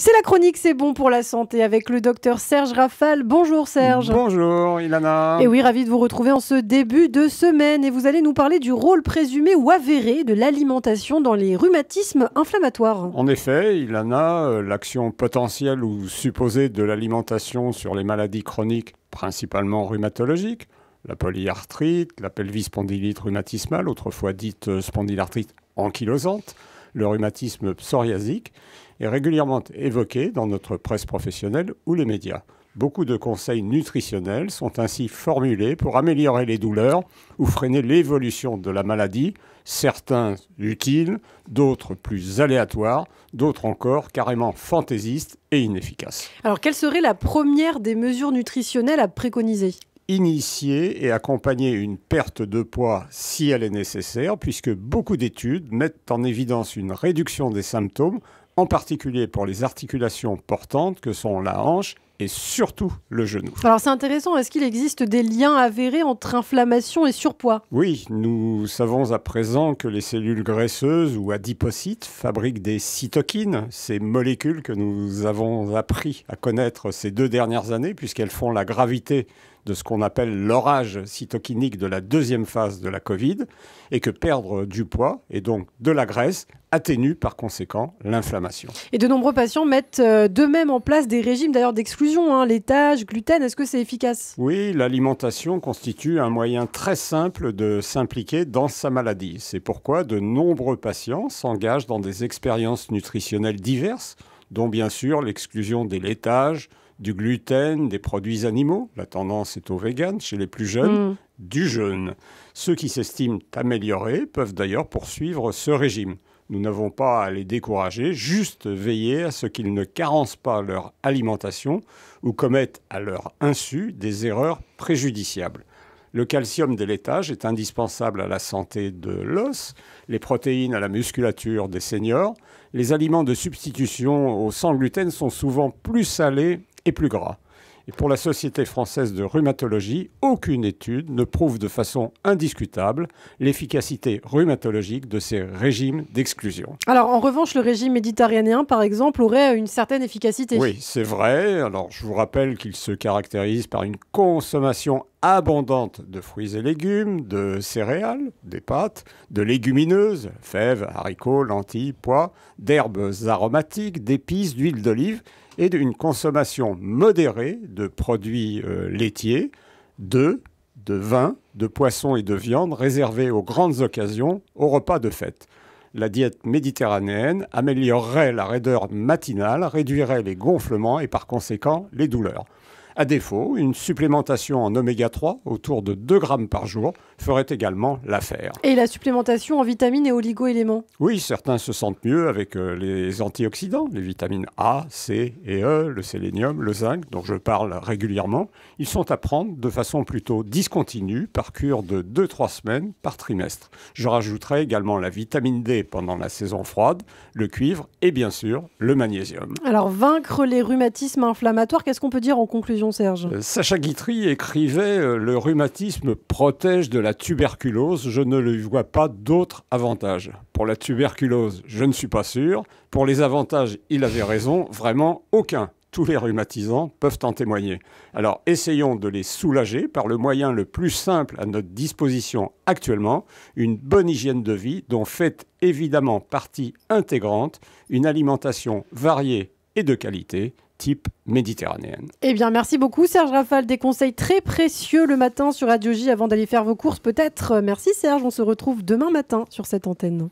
C'est la chronique C'est bon pour la santé avec le docteur Serge Rafal. Bonjour Serge. Bonjour Ilana. Et oui, ravi de vous retrouver en ce début de semaine et vous allez nous parler du rôle présumé ou avéré de l'alimentation dans les rhumatismes inflammatoires. En effet, Ilana, euh, l'action potentielle ou supposée de l'alimentation sur les maladies chroniques, principalement rhumatologiques, la polyarthrite, la pelvis spondylite rhumatismale, autrefois dite euh, spondylarthrite ankylosante, le rhumatisme psoriasique, est régulièrement évoqué dans notre presse professionnelle ou les médias. Beaucoup de conseils nutritionnels sont ainsi formulés pour améliorer les douleurs ou freiner l'évolution de la maladie, certains utiles, d'autres plus aléatoires, d'autres encore carrément fantaisistes et inefficaces. Alors quelle serait la première des mesures nutritionnelles à préconiser initier et accompagner une perte de poids si elle est nécessaire, puisque beaucoup d'études mettent en évidence une réduction des symptômes, en particulier pour les articulations portantes que sont la hanche et surtout le genou. Alors c'est intéressant, est-ce qu'il existe des liens avérés entre inflammation et surpoids Oui, nous savons à présent que les cellules graisseuses ou adipocytes fabriquent des cytokines, ces molécules que nous avons appris à connaître ces deux dernières années puisqu'elles font la gravité de ce qu'on appelle l'orage cytokinique de la deuxième phase de la Covid, et que perdre du poids et donc de la graisse atténue par conséquent l'inflammation. Et de nombreux patients mettent euh, de même en place des régimes d'ailleurs d'exclusion, hein, laitage, gluten, est-ce que c'est efficace Oui, l'alimentation constitue un moyen très simple de s'impliquer dans sa maladie. C'est pourquoi de nombreux patients s'engagent dans des expériences nutritionnelles diverses, dont bien sûr l'exclusion des laitages, du gluten, des produits animaux, la tendance est au vegan chez les plus jeunes, mm. du jeûne. Ceux qui s'estiment améliorés peuvent d'ailleurs poursuivre ce régime. Nous n'avons pas à les décourager, juste veiller à ce qu'ils ne carencent pas leur alimentation ou commettent à leur insu des erreurs préjudiciables. Le calcium des laitages est indispensable à la santé de l'os, les protéines à la musculature des seniors. Les aliments de substitution au sans gluten sont souvent plus salés et plus gras. Et pour la Société française de rhumatologie, aucune étude ne prouve de façon indiscutable l'efficacité rhumatologique de ces régimes d'exclusion. Alors en revanche, le régime méditerranéen, par exemple, aurait une certaine efficacité. Oui, c'est vrai. Alors je vous rappelle qu'il se caractérise par une consommation abondante de fruits et légumes, de céréales, des pâtes, de légumineuses, fèves, haricots, lentilles, pois, d'herbes aromatiques, d'épices, d'huile d'olive, et d'une consommation modérée de produits euh, laitiers, d'œufs, de vins, de poissons et de viande réservés aux grandes occasions, aux repas de fête. La diète méditerranéenne améliorerait la raideur matinale, réduirait les gonflements et par conséquent les douleurs. À défaut, une supplémentation en oméga 3 autour de 2 grammes par jour ferait également l'affaire. Et la supplémentation en vitamines et oligo-éléments Oui, certains se sentent mieux avec euh, les antioxydants, les vitamines A, C et E, le sélénium, le zinc dont je parle régulièrement. Ils sont à prendre de façon plutôt discontinue par cure de 2-3 semaines par trimestre. Je rajouterai également la vitamine D pendant la saison froide, le cuivre et bien sûr le magnésium. Alors vaincre les rhumatismes inflammatoires, qu'est-ce qu'on peut dire en conclusion Serge. Euh, Sacha Guitry écrivait euh, Le rhumatisme protège de la tuberculose. Je ne lui vois pas d'autre avantage. Pour la tuberculose, je ne suis pas sûr. Pour les avantages, il avait raison. Vraiment aucun tous les rhumatisants peuvent en témoigner. Alors essayons de les soulager par le moyen le plus simple à notre disposition actuellement, une bonne hygiène de vie dont fait évidemment partie intégrante une alimentation variée et de qualité, type méditerranéenne. Eh bien, merci beaucoup Serge Rafal, des conseils très précieux le matin sur Radio J avant d'aller faire vos courses peut-être. Merci Serge, on se retrouve demain matin sur cette antenne.